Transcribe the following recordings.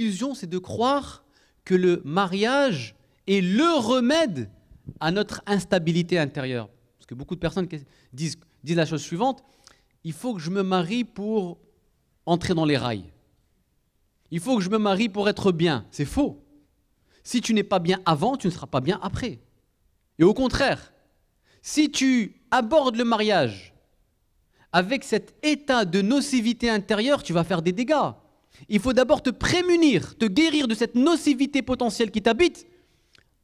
l'illusion, c'est de croire que le mariage est le remède à notre instabilité intérieure. Parce que beaucoup de personnes disent, disent la chose suivante, il faut que je me marie pour entrer dans les rails. Il faut que je me marie pour être bien. C'est faux. Si tu n'es pas bien avant, tu ne seras pas bien après. Et au contraire, si tu abordes le mariage avec cet état de nocivité intérieure, tu vas faire des dégâts. Il faut d'abord te prémunir, te guérir de cette nocivité potentielle qui t'habite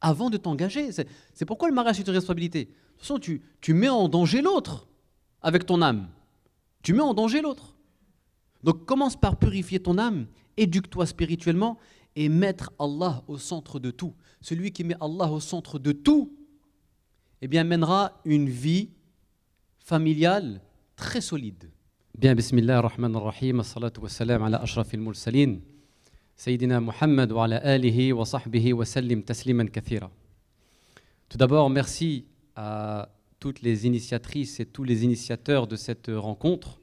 avant de t'engager. C'est pourquoi le mariage est une responsabilité. De toute façon, tu, tu mets en danger l'autre avec ton âme. Tu mets en danger l'autre. Donc commence par purifier ton âme, éduque-toi spirituellement et mettre Allah au centre de tout. Celui qui met Allah au centre de tout, eh bien mènera une vie familiale très solide. Bien, bismillah ar-Rahman ar-Rahim, assalatu salatu wa salam ala ashraf al-mursalin, Sayyidina Muhammad wa ala alihi wa sahbihi wa sallim tasliman kathira. Tout d'abord, merci à toutes les initiatrices et tous les initiateurs de cette rencontre.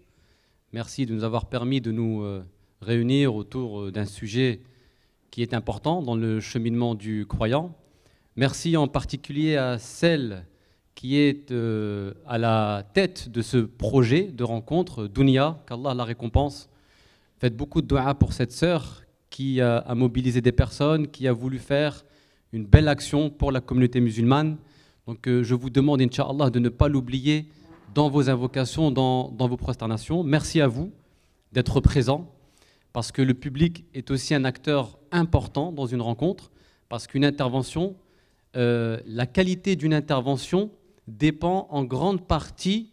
Merci de nous avoir permis de nous euh, réunir autour euh, d'un sujet qui est important dans le cheminement du croyant. Merci en particulier à celles qui est euh, à la tête de ce projet de rencontre, Dunia, qu'Allah la récompense. Faites beaucoup de doigts pour cette sœur qui a, mobilisé des personnes, qui a voulu faire une belle action pour la communauté musulmane. Donc euh, je vous demande, Inch'Allah, de ne pas l'oublier dans vos invocations, dans, vos prosternations. Merci à vous d'être présents, parce que le public est aussi un acteur important dans une rencontre, parce qu'une intervention, euh, la qualité d'une intervention, dépend en grande partie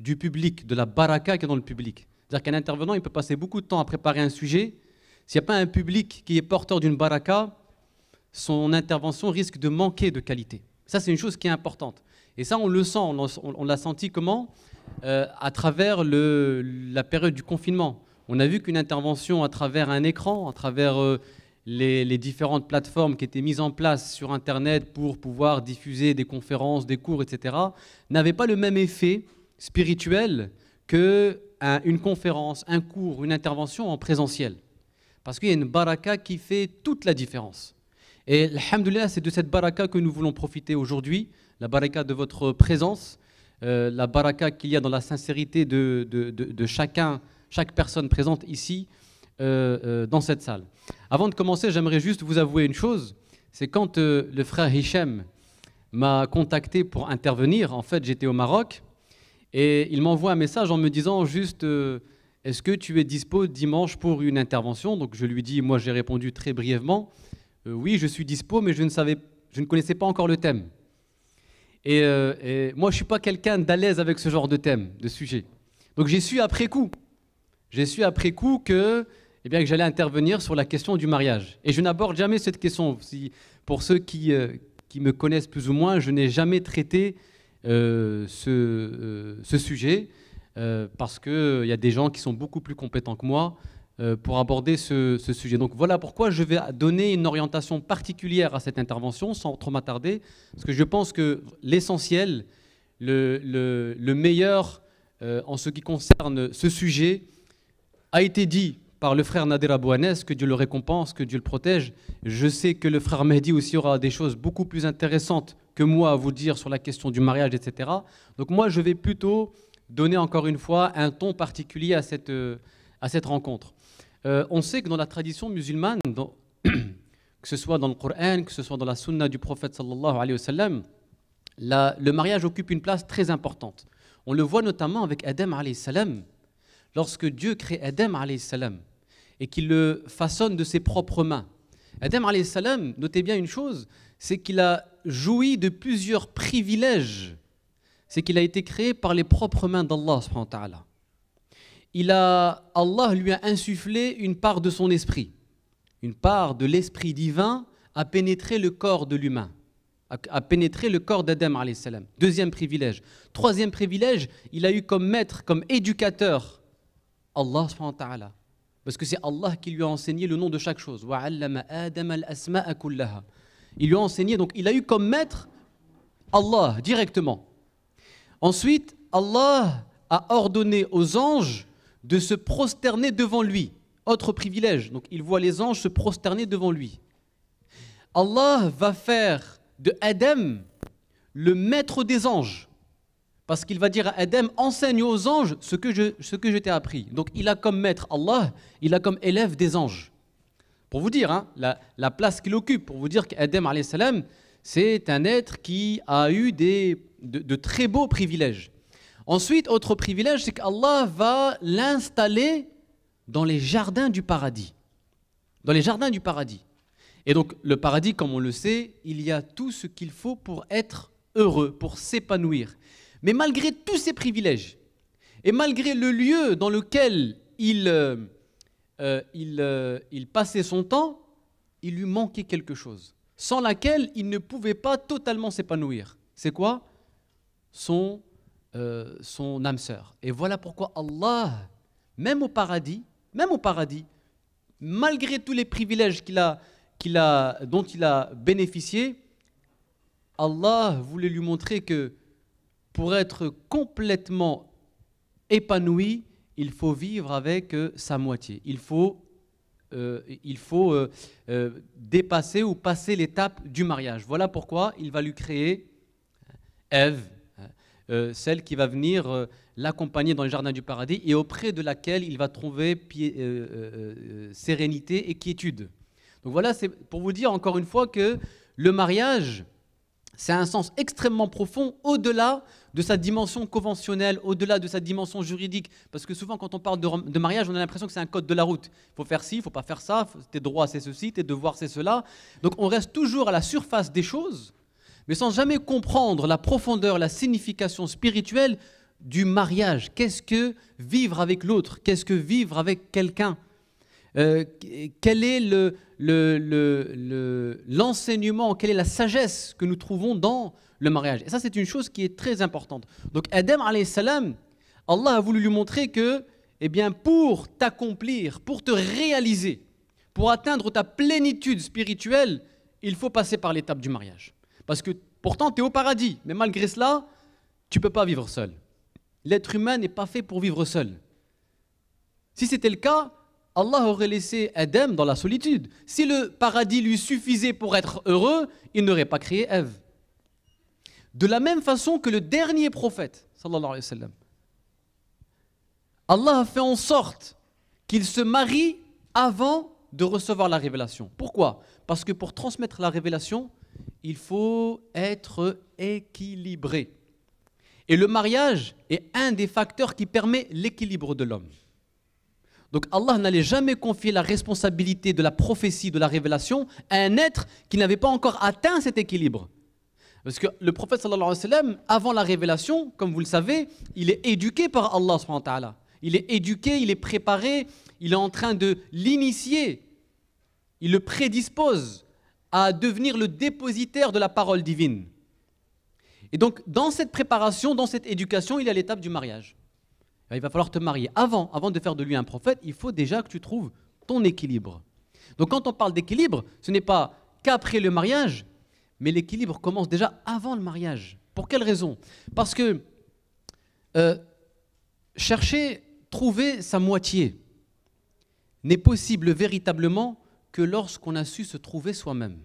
du public, de la baraka qui est dans le public. C'est-à-dire qu'un intervenant, il peut passer beaucoup de temps à préparer un sujet. S'il n'y a pas un public qui est porteur d'une baraka, son intervention risque de manquer de qualité. Ça, c'est une chose qui est importante. Et ça, on le sent, on l'a senti comment euh, À travers la période du confinement. On a vu qu'une intervention à travers un écran, à travers euh, les, différentes plateformes qui étaient mises en place sur Internet pour pouvoir diffuser des conférences, des cours, etc., n'avaient pas le même effet spirituel que une conférence, un cours, une intervention en présentiel. Parce qu'il y a une baraka qui fait toute la différence. Et alhamdulillah, c'est de cette baraka que nous voulons profiter aujourd'hui, la baraka de votre présence, euh, la baraka qu'il y a dans la sincérité de chacun, chaque personne présente ici, euh, euh, dans cette salle. Avant de commencer, j'aimerais juste vous avouer une chose. C'est quand euh, le frère Hichem m'a contacté pour intervenir, en fait, j'étais au Maroc, et il m'envoie un message en me disant juste est-ce que tu es dispo dimanche pour une intervention Donc je lui dis, moi j'ai répondu très brièvement, oui je suis dispo, mais je ne, savais, je ne connaissais pas encore le thème. Et, moi je ne suis pas quelqu'un d'à l'aise avec ce genre de thème, de sujet. Donc j'ai su après coup, j'ai su après coup que eh bien, que j'allais intervenir sur la question du mariage. Et je n'aborde jamais cette question. pour ceux qui, euh, qui, me connaissent plus ou moins, je n'ai jamais traité euh, euh, ce, sujet parce qu'il y a des gens qui sont beaucoup plus compétents que moi pour aborder ce, sujet. Donc voilà pourquoi je vais donner une orientation particulière à cette intervention sans trop m'attarder, parce que je pense que l'essentiel, le, meilleur en ce qui concerne ce sujet, a été dit par le frère Nadir Abouanes, que Dieu le récompense, que Dieu le protège. Je sais que le frère Mehdi aussi aura des choses beaucoup plus intéressantes que moi à vous dire sur la question du mariage, etc. Donc moi, je vais plutôt donner encore une fois un ton particulier à cette, euh, à cette rencontre. Euh, on sait que dans la tradition musulmane, que ce soit dans le Coran, que ce soit dans la sunna du prophète sallallahu alayhi wa le mariage occupe une place très importante. On le voit notamment avec Adam alayhi salam. Lorsque Dieu crée Adam alayhi salam, et qu'il le façonne de ses propres mains. Adam, salam, notez bien une chose, c'est qu'il a joui de plusieurs privilèges. C'est qu'il a été créé par les propres mains d'Allah. Il a, Allah lui a insufflé une part de son esprit. Une part de l'esprit divin a pénétré le corps de l'humain, a pénétré le corps d'Adam. Deuxième privilège. Troisième privilège, il a eu comme maître, comme éducateur, Allah. Parce que c'est Allah qui lui a enseigné le nom de chaque chose. Il lui a enseigné, donc il a eu comme maître Allah directement. Ensuite, Allah a ordonné aux anges de se prosterner devant lui. Autre privilège, donc il voit les anges se prosterner devant lui. Allah va faire de Adam le maître des anges. Parce qu'il va dire à Adam, enseigne aux anges ce que je, je t'ai appris. Donc il a comme maître Allah, il a comme élève des anges. Pour vous dire, hein, la, place qu'il occupe, pour vous dire qu'Adam, c'est un être qui a eu des, de, de très beaux privilèges. Ensuite, autre privilège, c'est qu'Allah va l'installer dans les jardins du paradis. Dans les jardins du paradis. Et donc, le paradis, comme on le sait, il y a tout ce qu'il faut pour être heureux, pour s'épanouir. Mais malgré tous ses privilèges, et malgré le lieu dans lequel il, euh, euh, euh, il, passait son temps, il lui manquait quelque chose, sans laquelle il ne pouvait pas totalement s'épanouir. C'est quoi son, son âme sœur. Et voilà pourquoi Allah, même au paradis, même au paradis, malgré tous les privilèges dont il a bénéficié, Allah voulait lui montrer que pour être complètement épanoui, il faut vivre avec euh, sa moitié. Il faut, euh, il faut euh, dépasser ou passer l'étape du mariage. Voilà pourquoi il va lui créer Ève, celle qui va venir l'accompagner dans le jardin du paradis et auprès de laquelle il va trouver sérénité et quiétude. Donc voilà, c'est pour vous dire encore une fois que le mariage, c'est un sens extrêmement profond, au-delà de sa dimension conventionnelle, au-delà de sa dimension juridique. Parce que souvent, quand on parle de, mariage, on a l'impression que c'est un code de la route. Il faut faire ci, il ne faut pas faire ça, tes droits, c'est ceci, tes devoirs, c'est cela. Donc on reste toujours à la surface des choses, mais sans jamais comprendre la profondeur, la signification spirituelle du mariage. Qu'est-ce que vivre avec l'autre Qu'est-ce que vivre avec quelqu'un euh, quel est l'enseignement, quelle est la sagesse que nous trouvons dans le mariage. Et ça, c'est une chose qui est très importante. Donc, Adam, salam, Allah a voulu lui montrer que, eh bien, pour t'accomplir, pour te réaliser, pour atteindre ta plénitude spirituelle, il faut passer par l'étape du mariage. Parce que pourtant, tu es au paradis, mais malgré cela, tu ne peux pas vivre seul. L'être humain n'est pas fait pour vivre seul. Si c'était le cas, Allah aurait laissé Adam dans la solitude. Si le paradis lui suffisait pour être heureux, il n'aurait pas créé Ève. De la même façon que le dernier prophète, sallallahu alayhi wa sallam, Allah a fait en sorte qu'il se marie avant de recevoir la révélation. Pourquoi Parce que pour transmettre la révélation, il faut être équilibré. Et le mariage est un des facteurs qui permet l'équilibre de l'homme. Donc Allah n'allait jamais confier la responsabilité de la prophétie, de la révélation, à un être qui n'avait pas encore atteint cet équilibre. Parce que le prophète alayhi wa sallam, avant la révélation, comme vous le savez, il est éduqué par Allah Il est éduqué, il est préparé, il est en train de l'initier. Il le prédispose à devenir le dépositaire de la parole divine. Et donc, dans cette préparation, dans cette éducation, il est à l'étape du mariage. Eh ben, il va falloir te marier. Avant, avant de faire de lui un prophète, il faut déjà que tu trouves ton équilibre. Donc quand on parle d'équilibre, ce n'est pas qu'après le mariage, mais l'équilibre commence déjà avant le mariage. Pour quelle raison Parce que euh, chercher, trouver sa moitié n'est possible véritablement que lorsqu'on a su se trouver soi-même.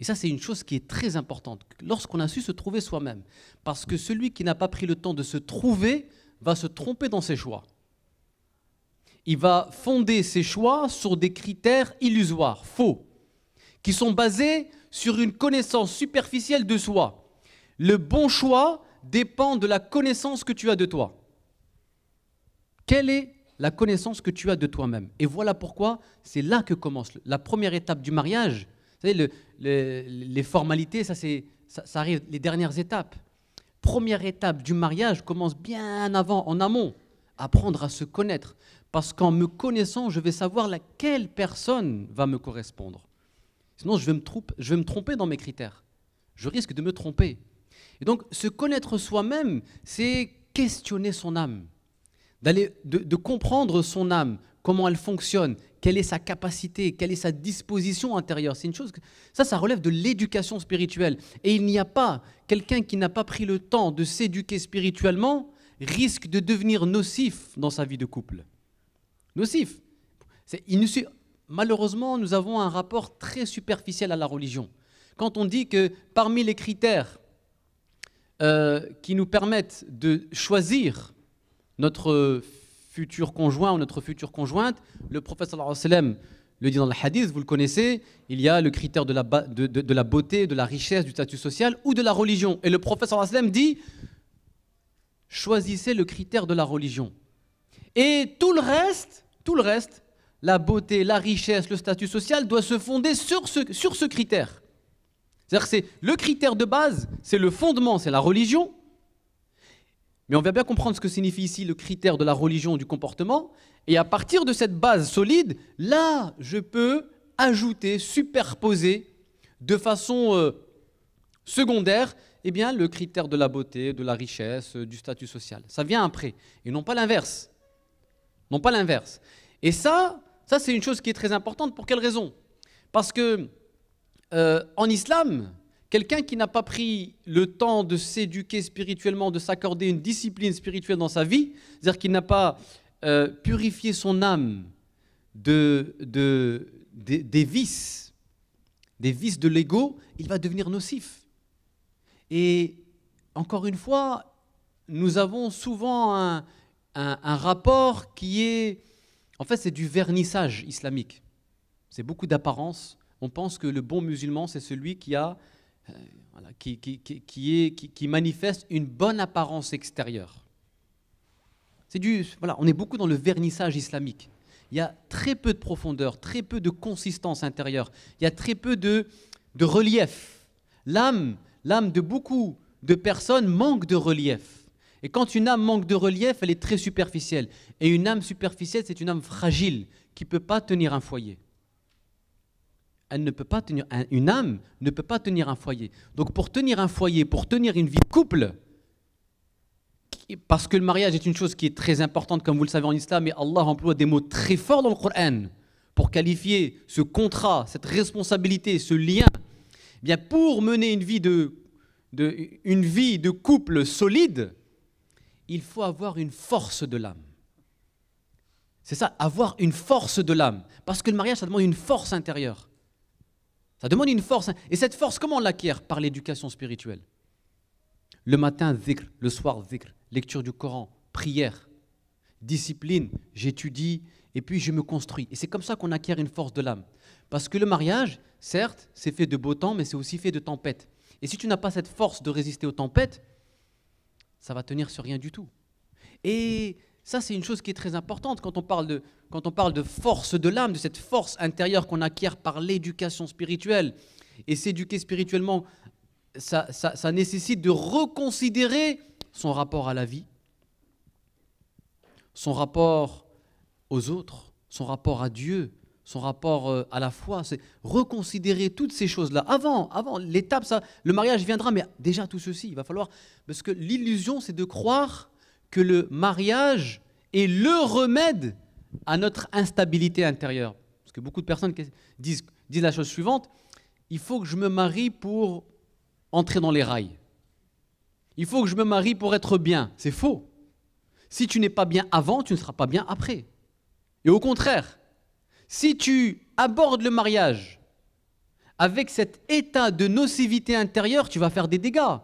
Et ça, c'est une chose qui est très importante, lorsqu'on a su se trouver soi-même. Parce que celui qui n'a pas pris le temps de se trouver va se tromper dans ses choix. Il va fonder ses choix sur des critères illusoires, faux, qui sont basés sur une connaissance superficielle de soi. Le bon choix dépend de la connaissance que tu as de toi. Quelle est la connaissance que tu as de toi-même Et voilà pourquoi c'est là que commence la première étape du mariage. Vous les formalités, ça, ça arrive, les dernières étapes première étape du mariage commence bien avant, en amont. Apprendre à se connaître. Parce qu'en me connaissant, je vais savoir laquelle personne va me correspondre. Sinon, je vais, me tromper, je vais me tromper dans mes critères. Je risque de me tromper. Et donc, se connaître soi-même, c'est questionner son âme, d'aller de, comprendre son âme, comment elle fonctionne, quelle est sa capacité, quelle est sa disposition intérieure. C'est une chose ça, ça relève de l'éducation spirituelle. Et il n'y a pas quelqu'un qui n'a pas pris le temps de s'éduquer spirituellement risque de devenir nocif dans sa vie de couple. Nocif. malheureusement, nous avons un rapport très superficiel à la religion. Quand on dit que parmi les critères euh, qui nous permettent de choisir notre futur conjoint ou notre future conjointe. Le professeur le dit dans le hadith, vous le connaissez, il y a le critère de la, de, de, la beauté, de la richesse, du statut social ou de la religion. Et le professeur dit, choisissez le critère de la religion. Et tout le reste, tout le reste, la beauté, la richesse, le statut social doit se fonder sur ce, sur ce critère. C'est-à-dire c'est le critère de base, c'est le fondement, c'est la religion, mais on va bien comprendre ce que signifie ici le critère de la religion du comportement. Et à partir de cette base solide, là, je peux ajouter, superposer de façon euh, secondaire eh bien, le critère de la beauté, de la richesse, euh, du statut social. Ça vient après, et non pas l'inverse. Non pas l'inverse. Et ça, ça c'est une chose qui est très importante. Pour quelle raison Parce que euh, en islam, Quelqu'un qui n'a pas pris le temps de s'éduquer spirituellement, de s'accorder une discipline spirituelle dans sa vie, c'est-à-dire qu'il n'a pas euh, purifié son âme de, de, des vices, des vices de l'ego, il va devenir nocif. Et encore une fois, nous avons souvent un rapport qui est... En fait, c'est du vernissage islamique. C'est beaucoup d'apparence. On pense que le bon musulman, c'est celui qui a euh, qui, manifeste une bonne apparence extérieure. C'est du, voilà, on est beaucoup dans le vernissage islamique. Il y a très peu de profondeur, très peu de consistance intérieure. Il y a très peu de, de relief. L'âme, l'âme de beaucoup de personnes manque de relief. Et quand une âme manque de relief, elle est très superficielle. Et une âme superficielle, c'est une âme fragile qui ne peut pas tenir un foyer elle ne peut pas tenir, une âme ne peut pas tenir un foyer. Donc pour tenir un foyer, pour tenir une vie de couple, parce que le mariage est une chose qui est très importante, comme vous le savez en islam, et Allah emploie des mots très forts dans le Coran pour qualifier ce contrat, cette responsabilité, ce lien. Eh bien pour mener une vie de, de, une vie de couple solide, il faut avoir une force de l'âme. C'est ça, avoir une force de l'âme. Parce que le mariage, ça demande une force intérieure. Ça demande une force. Hein. Et cette force, comment on l'acquiert Par l'éducation spirituelle. Le matin, dhikr. Le soir, dhikr. Lecture du Coran, prière, discipline. J'étudie et puis je me construis. Et c'est comme ça qu'on acquiert une force de l'âme. Parce que le mariage, certes, c'est fait de beau temps, mais c'est aussi fait de tempêtes. Et si tu n'as pas cette force de résister aux tempêtes, ça va tenir sur rien du tout. Et ça, c'est une chose qui est très importante quand on parle de, quand on parle de force de l'âme, de cette force intérieure qu'on acquiert par l'éducation spirituelle. Et s'éduquer spirituellement, ça, ça, nécessite de reconsidérer son rapport à la vie, son rapport aux autres, son rapport à Dieu, son rapport euh, à la foi, c'est reconsidérer toutes ces choses-là. Avant, avant l'étape, ça, le mariage viendra, mais déjà tout ceci, il va falloir, parce que l'illusion, c'est de croire que le mariage est le remède à notre instabilité intérieure. Parce que beaucoup de personnes disent, la chose suivante, il faut que je me marie pour entrer dans les rails. Il faut que je me marie pour être bien. C'est faux. Si tu n'es pas bien avant, tu ne seras pas bien après. Et au contraire, si tu abordes le mariage avec cet état de nocivité intérieure, tu vas faire des dégâts.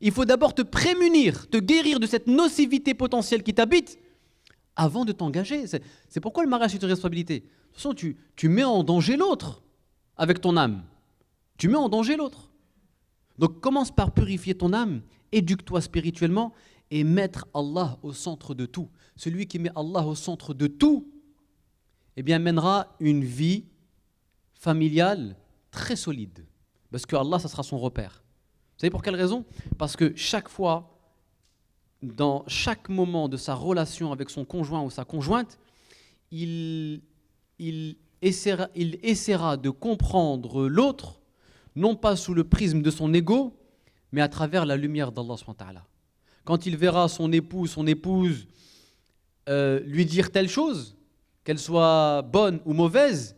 Il faut d'abord te prémunir, te guérir de cette nocivité potentielle qui t'habite avant de t'engager. C'est pourquoi le mariage est une responsabilité. De toute façon, tu, tu mets en danger l'autre avec ton âme. Tu mets en danger l'autre. Donc commence par purifier ton âme, éduque-toi spirituellement et mettre Allah au centre de tout. Celui qui met Allah au centre de tout, eh bien mènera une vie familiale très solide. Parce que Allah, ça sera son repère. Vous savez pour quelle raison Parce que chaque fois, dans chaque moment de sa relation avec son conjoint ou sa conjointe, il, il, essaiera, de comprendre l'autre, non pas sous le prisme de son ego, mais à travers la lumière d'Allah. Quand il verra son époux, son épouse euh, lui dire telle chose, qu'elle soit bonne ou mauvaise,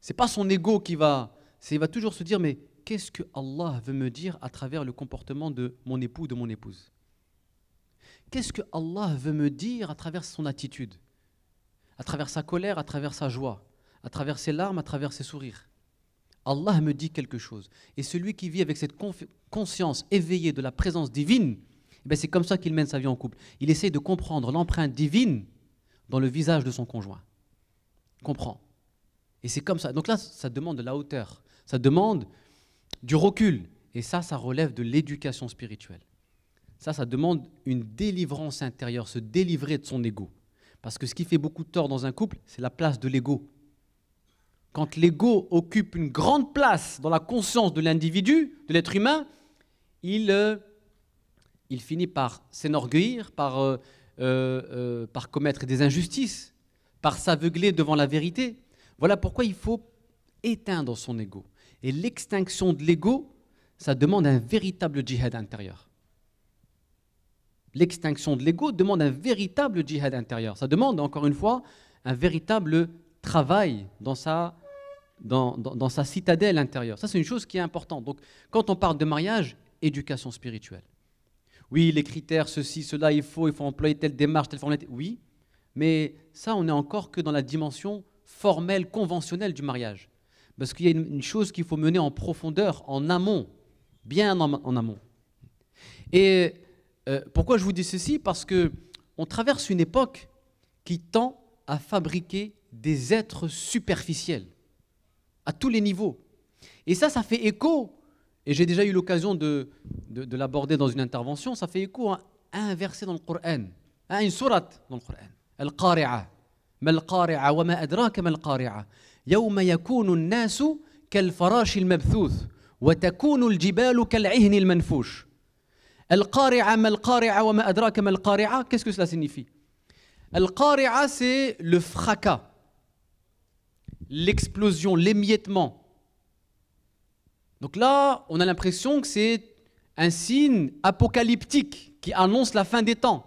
c'est pas son ego qui va, il va toujours se dire mais qu'est-ce que Allah veut me dire à travers le comportement de mon époux, de mon épouse Qu'est-ce que Allah veut me dire à travers son attitude À travers sa colère, à travers sa joie, à travers ses larmes, à travers ses sourires Allah me dit quelque chose. Et celui qui vit avec cette conscience éveillée de la présence divine, eh ben, c'est comme ça qu'il mène sa vie en couple. Il essaie de comprendre l'empreinte divine dans le visage de son conjoint. comprend. Et c'est comme ça. Donc là, ça demande de la hauteur. Ça demande du recul. Et ça, ça relève de l'éducation spirituelle. Ça, ça demande une délivrance intérieure, se délivrer de son ego. Parce que ce qui fait beaucoup de tort dans un couple, c'est la place de l'ego. Quand l'ego occupe une grande place dans la conscience de l'individu, de l'être humain, il, euh, finit par s'enorgueillir, par, euh, euh, par commettre des injustices, par s'aveugler devant la vérité. Voilà pourquoi il faut éteindre son ego. Et l'extinction de l'ego, ça demande un véritable djihad intérieur. L'extinction de l'ego demande un véritable djihad intérieur. Ça demande, encore une fois, un véritable travail dans sa, dans, sa citadelle intérieure. Ça, c'est une chose qui est importante. Donc, quand on parle de mariage, éducation spirituelle. Oui, les critères, ceci, cela, il faut, il faut employer telle démarche, telle formule. Oui, mais ça, on n'est encore que dans la dimension formelle, conventionnelle du mariage. Parce qu'il y a une, chose qu'il faut mener en profondeur, en amont, bien en, amont. Et euh, pourquoi je vous dis ceci Parce que on traverse une époque qui tend à fabriquer des êtres superficiels à tous les niveaux. Et ça, ça fait écho, et j'ai déjà eu l'occasion de, l'aborder dans une intervention, ça fait écho à un verset dans le Coran, à une sourate dans le Coran, Al-Qari'a. wa wa ma adraka mal » qu'est-ce que cela signifie c'est le fracas l'explosion l'émiettement donc là on a l'impression que c'est un signe apocalyptique qui annonce la fin des temps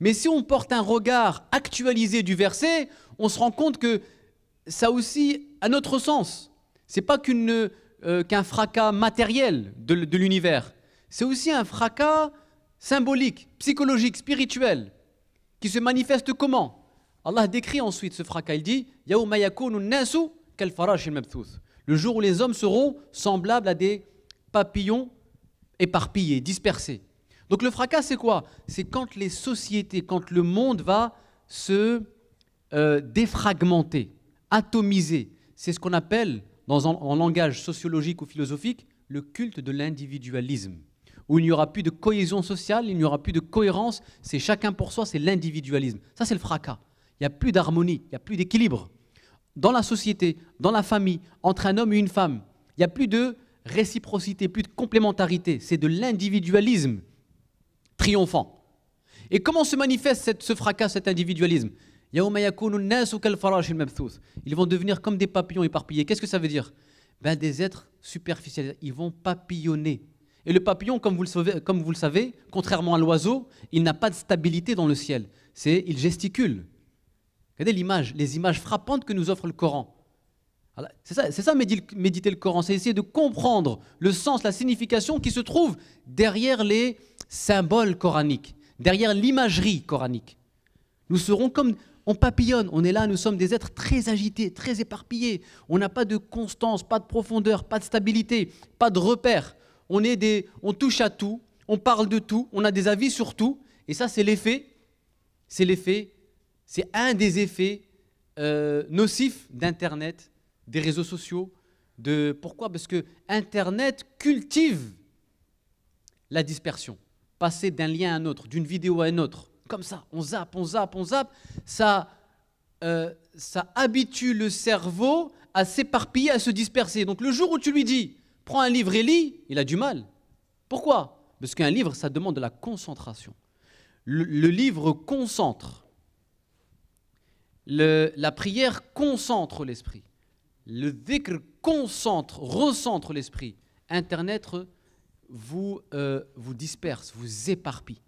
mais si on porte un regard actualisé du verset on se rend compte que ça aussi à notre sens. C'est pas euh, qu'un fracas matériel de, l'univers. C'est aussi un fracas symbolique, psychologique, spirituel, qui se manifeste comment Allah décrit ensuite ce fracas. Il dit Le jour où les hommes seront semblables à des papillons éparpillés, dispersés. Donc le fracas, c'est quoi C'est quand les sociétés, quand le monde va se euh, défragmenter atomiser, C'est ce qu'on appelle, dans un, en langage sociologique ou philosophique, le culte de l'individualisme, où il n'y aura plus de cohésion sociale, il n'y aura plus de cohérence, c'est chacun pour soi, c'est l'individualisme. Ça, c'est le fracas. Il n'y a plus d'harmonie, il n'y a plus d'équilibre. Dans la société, dans la famille, entre un homme et une femme, il n'y a plus de réciprocité, plus de complémentarité, c'est de l'individualisme triomphant. Et comment se manifeste ce fracas, cet individualisme ils vont devenir comme des papillons éparpillés. Qu'est-ce que ça veut dire ben, Des êtres superficiels. Ils vont papillonner. Et le papillon, comme vous le savez, comme vous le savez contrairement à l'oiseau, il n'a pas de stabilité dans le ciel. C'est, il gesticule. Regardez l'image, les images frappantes que nous offre le Coran. C'est ça, ça, méditer le Coran, c'est essayer de comprendre le sens, la signification qui se trouve derrière les symboles coraniques, derrière l'imagerie coranique. Nous serons comme, on papillonne, on est là, nous sommes des êtres très agités, très éparpillés. On n'a pas de constance, pas de profondeur, pas de stabilité, pas de repère. On, est des, on touche à tout, on parle de tout, on a des avis sur tout. Et ça, c'est l'effet, c'est l'effet, c'est un des effets euh, nocifs d'Internet, des réseaux sociaux. De, pourquoi Parce que Internet cultive la dispersion. Passer d'un lien à un autre, d'une vidéo à une autre, comme ça, on zappe, on zappe, on zappe, ça, euh, ça habitue le cerveau à s'éparpiller, à se disperser. Donc le jour où tu lui dis, prends un livre et lis, il a du mal. Pourquoi Parce qu'un livre, ça demande de la concentration. Le, livre concentre. la prière concentre l'esprit. Le dhikr concentre, recentre l'esprit. Internet euh, vous, euh, vous disperse, vous éparpille.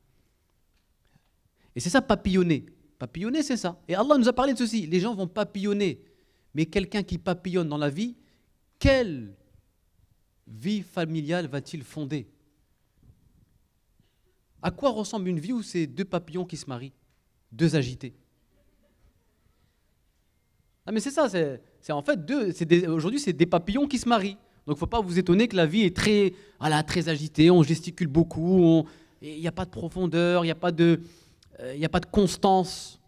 Et c'est ça, papillonner. Papillonner, c'est ça. Et Allah nous a parlé de ceci. Les gens vont papillonner. Mais quelqu'un qui papillonne dans la vie, quelle vie familiale va-t-il fonder À quoi ressemble une vie où c'est deux papillons qui se marient Deux agités ah mais c'est ça, c'est, en fait deux. aujourd'hui, c'est des papillons qui se marient. Donc, il ne faut pas vous étonner que la vie est très, très agitée. On gesticule beaucoup. Il n'y a pas de profondeur. Il n'y a pas de, il euh, n'y a pas de constance.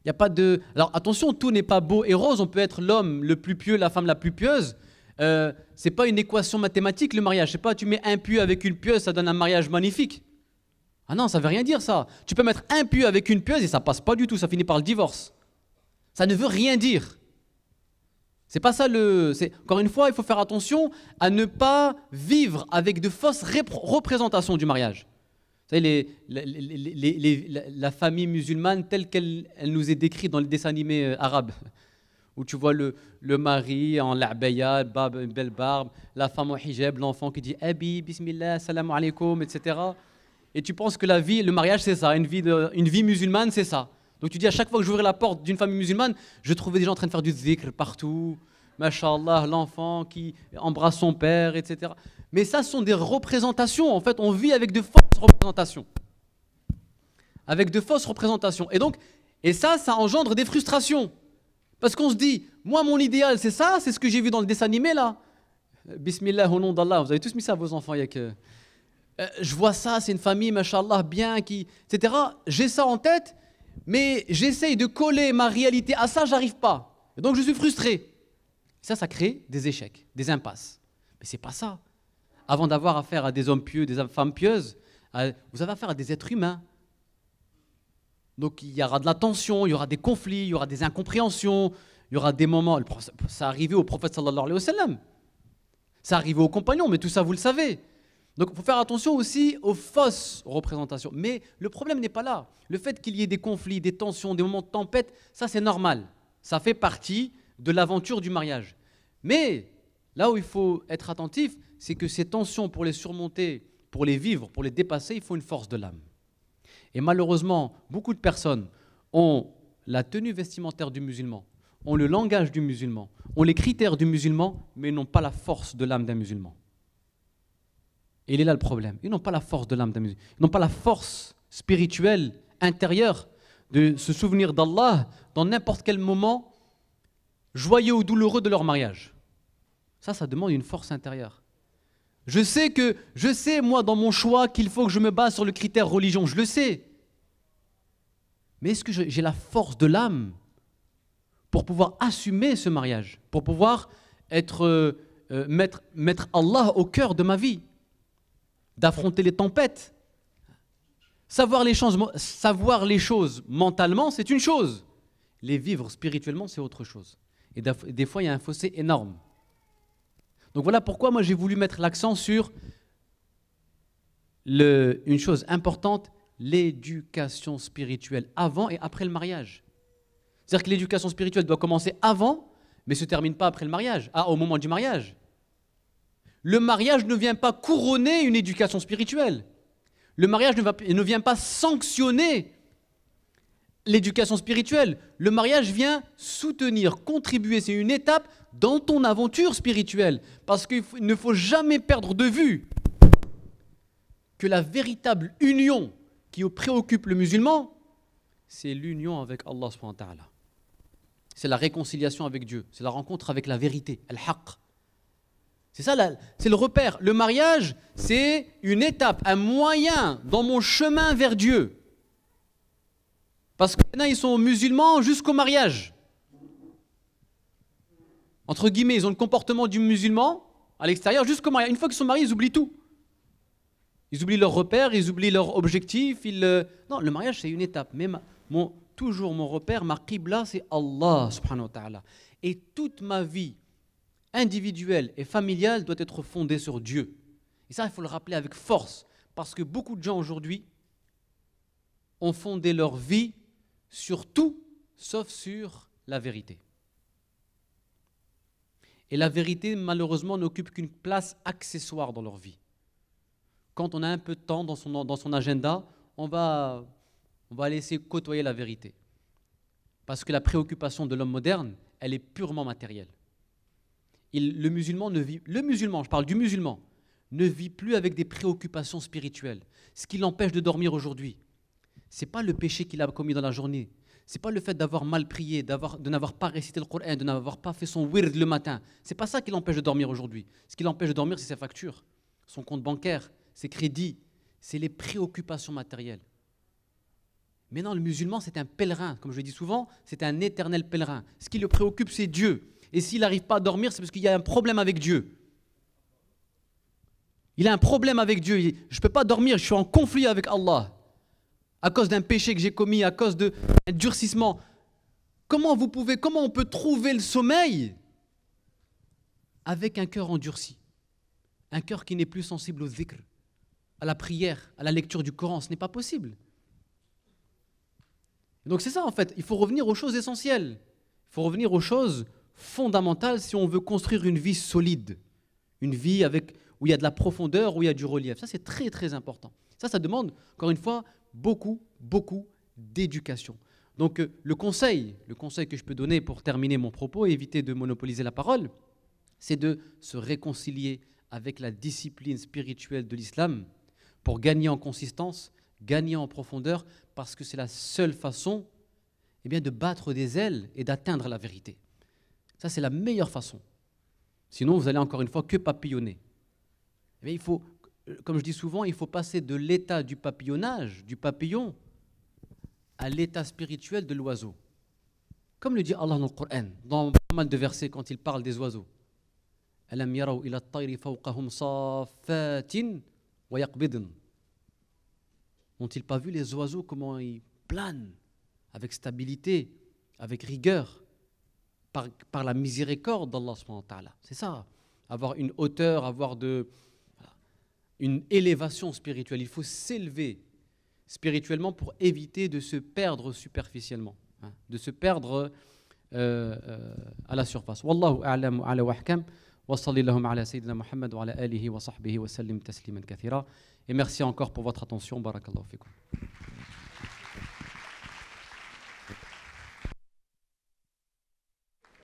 Il n'y a pas de... Alors attention, tout n'est pas beau et rose, on peut être l'homme le plus pieux, la femme la plus pieuse. Euh, c'est pas une équation mathématique le mariage. Je sais pas, tu mets un pieux avec une pieuse, ça donne un mariage magnifique. Ah non, ça ne veut rien dire ça. Tu peux mettre un pieux avec une pieuse et ça passe pas du tout, ça finit par le divorce. Ça ne veut rien dire. C'est pas ça le. Encore une fois, il faut faire attention à ne pas vivre avec de fausses représentations du mariage savez, la famille musulmane telle qu'elle nous est décrite dans les dessins animés euh, arabes, où tu vois le, mari en l'abaya, une belle barbe, la femme en hijab, l'enfant qui dit Abi, Bismillah, salam alaikum, etc. Et tu penses que la vie, le mariage, c'est ça, une vie, musulmane, c'est ça. Donc tu dis à chaque fois que j'ouvrais la porte d'une famille musulmane, je trouvais des gens en train de faire du zikr partout, machallah, l'enfant qui embrasse son père, etc. Mais ça sont des représentations. En fait, on vit avec de fausses représentations. Avec de fausses représentations. Et donc, et ça, ça engendre des frustrations. Parce qu'on se dit, moi, mon idéal, c'est ça, c'est ce que j'ai vu dans le dessin animé, là. Bismillah, au nom d'Allah. Vous avez tous mis ça à vos enfants, il y a que... Euh, je vois ça, c'est une famille, machallah, bien, qui... etc. J'ai ça en tête, mais j'essaye de coller ma réalité à ça, j'arrive pas. Et donc, je suis frustré. Ça, ça crée des échecs, des impasses. Mais c'est pas ça. Avant d'avoir affaire à des hommes pieux, des femmes pieuses, euh, vous avez affaire à des êtres humains. Donc il y aura de la tension, il y aura des conflits, il y aura des incompréhensions, il y aura des moments. Ça arrivait au prophète sallallahu alayhi wa sallam. Ça arrivait aux compagnons, mais tout ça vous le savez. Donc il faut faire attention aussi aux fausses représentations. Mais le problème n'est pas là. Le fait qu'il y ait des conflits, des tensions, des moments de tempête, ça c'est normal. Ça fait partie de l'aventure du mariage. Mais là où il faut être attentif, c'est que ces tensions, pour les surmonter, pour les vivre, pour les dépasser, il faut une force de l'âme. Et malheureusement, beaucoup de personnes ont la tenue vestimentaire du musulman, ont le langage du musulman, ont les critères du musulman, mais n'ont pas la force de l'âme d'un musulman. Et il est là le problème. Ils n'ont pas la force de l'âme d'un musulman. Ils n'ont pas la force spirituelle, intérieure, de se souvenir d'Allah dans n'importe quel moment joyeux ou douloureux de leur mariage. Ça, ça demande une force intérieure. Je sais que, je sais moi dans mon choix qu'il faut que je me base sur le critère religion, je le sais. Mais est-ce que j'ai la force de l'âme pour pouvoir assumer ce mariage, pour pouvoir être, euh, euh, mettre, Allah au cœur de ma vie, d'affronter les tempêtes Savoir les, savoir les choses mentalement, c'est une chose. Les vivre spirituellement, c'est autre chose. Et des fois, il y a un fossé énorme. Donc voilà pourquoi moi j'ai voulu mettre l'accent sur une chose importante, l'éducation spirituelle avant et après le mariage. C'est-à-dire que l'éducation spirituelle doit commencer avant, mais se termine pas après le mariage, ah, au moment du mariage. Le mariage ne vient pas couronner une éducation spirituelle. Le mariage ne, va, ne vient pas sanctionner l'éducation spirituelle. Le mariage vient soutenir, contribuer. C'est une étape dans ton aventure spirituelle. Parce qu'il ne faut jamais perdre de vue que la véritable union qui préoccupe le musulman, c'est l'union avec Allah C'est la réconciliation avec Dieu. C'est la rencontre avec la vérité, al-haqq. C'est ça, c'est le repère. Le mariage, c'est une étape, un moyen dans mon chemin vers Dieu. Parce que maintenant, ils sont musulmans jusqu'au mariage. Entre guillemets, ils ont le comportement du musulman à l'extérieur jusqu'au mariage. Une fois qu'ils sont mariés, ils oublient tout. Ils oublient leur repère, ils oublient leur objectif. Euh, non, le mariage, c'est une étape. Mais mon... toujours mon repère, ma qibla, c'est Allah subhanahu wa ta'ala. Et toute ma vie individuelle et familiale doit être fondée sur Dieu. Et ça, il faut le rappeler avec force. Parce que beaucoup de gens aujourd'hui ont fondé leur vie sur tout sauf sur la vérité. Et la vérité, malheureusement, n'occupe qu'une place accessoire dans leur vie. Quand on a un peu de temps dans son, dans son agenda, on va, laisser côtoyer la vérité. Parce que la préoccupation de l'homme moderne, elle est purement matérielle. le musulman vit, le musulman, je parle du musulman, ne vit plus avec des préoccupations spirituelles, ce qui l'empêche de dormir aujourd'hui, c'est pas le péché qu'il a commis dans la journée. C'est pas le fait d'avoir mal prié, de n'avoir pas récité le Coran, de n'avoir pas fait son wird le matin. C'est pas ça qui l'empêche de dormir aujourd'hui. Ce qui l'empêche de dormir, c'est ses factures, son compte bancaire, ses crédits, c'est les préoccupations matérielles. Mais le musulman, c'est un pèlerin. Comme je le dis souvent, c'est un éternel pèlerin. Ce qui le préoccupe, c'est Dieu. Et s'il n'arrive pas à dormir, c'est parce qu'il y a un problème avec Dieu. Il a un problème avec Dieu. Je ne peux pas dormir, je suis en conflit avec Allah à cause d'un péché que j'ai commis, à cause d'un durcissement. Comment vous pouvez, comment on peut trouver le sommeil avec un cœur endurci, un cœur qui n'est plus sensible au zikr, à la prière, à la lecture du Coran, ce n'est pas possible. Donc c'est ça en fait, il faut revenir aux choses essentielles, il faut revenir aux choses fondamentales si on veut construire une vie solide, une vie avec où il y a de la profondeur, où il y a du relief. Ça c'est très très important. Ça, ça demande, encore une fois, beaucoup, beaucoup d'éducation. Donc euh, le conseil, le conseil que je peux donner pour terminer mon propos et éviter de monopoliser la parole, c'est de se réconcilier avec la discipline spirituelle de l'islam pour gagner en consistance, gagner en profondeur, parce que c'est la seule façon eh bien, de battre des ailes et d'atteindre la vérité. Ça, c'est la meilleure façon. Sinon, vous allez encore une fois que papillonner. Eh il faut comme je dis souvent, il faut passer de l'état du papillonnage, du papillon, à l'état spirituel de l'oiseau. Comme le dit Allah dans le Coran, dans pas mal de versets quand il parle des oiseaux. N'ont-ils pas vu les oiseaux comment ils planent avec stabilité, avec rigueur, par, par la miséricorde d'Allah C'est ça, avoir une hauteur, avoir de, une élévation spirituelle. Il faut s'élever spirituellement pour éviter de se perdre superficiellement, hein, de se perdre euh, euh, à la surface. Wallahu a'lam wa ala Sayyidina Muhammad wa ala alihi wa وعلى wa وصحبه وسلم تسليما et merci encore pour votre attention BarakAllahu الله